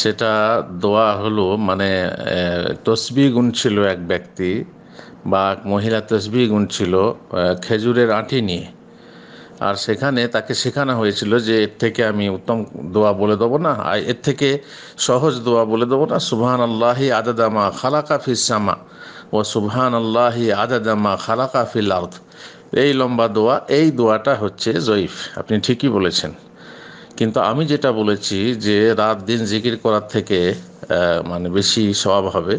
সেটা দোয়া হলো মানে তসবি গুনছিল ছিল এক ব্যক্তি বা এক মহিলা তসবি গুনছিল ছিল খেজুরের আঁটি নিয়ে আর সেখানে তাকে শেখানো হয়েছিল যে এর থেকে আমি উত্তম দোয়া বলে দেবো না আর এর থেকে সহজ দোয়া বলে দেবো না সুবহান আল্লাহি আদাদামা খালাকা ফিসামা ও সুবহান আল্লাহি আদাদামা খালাকা ফিল আর্থ এই লম্বা দোয়া এই দোয়াটা হচ্ছে জয়ীফ আপনি ঠিকই বলেছেন কিন্তু আমি যেটা বলেছি যে রাত দিন জিকির করার থেকে মানে বেশি স্বভাব হবে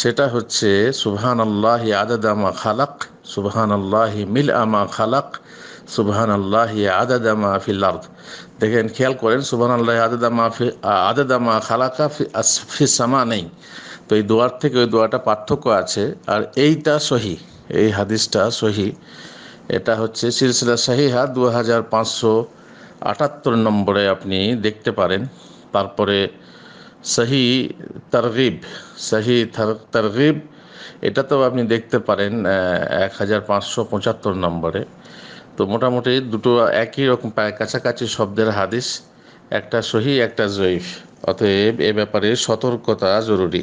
সেটা হচ্ছে সুবহান আল্লাহি আমা খালাক সুবহান আল্লাহি মিল আমা খালাক সুবহান আল্লাহি আদাদ আমা ফিল্লার দেখেন খেয়াল করেন সুবহান আল্লাহ আমা ফি আদাদামা খালাকা ফি সামা নেই তো এই দোয়ার থেকে ওই দোয়াটা পার্থক্য আছে আর এইটা সহি এই হাদিসটা সহি এটা হচ্ছে সিলসিলা শাহিহা দু হাজার পাঁচশো আটাত্তর নম্বরে আপনি দেখতে পারেন তারপরে সহি তারগিব সহি তারগিব এটা তো আপনি দেখতে পারেন এক হাজার পাঁচশো পঁচাত্তর নম্বরে তো মোটামুটি দুটো একই রকম প্রায় কাছাকাছি শব্দের হাদিস একটা সহি একটা জয়ীফ অতএব এ ব্যাপারে সতর্কতা জরুরি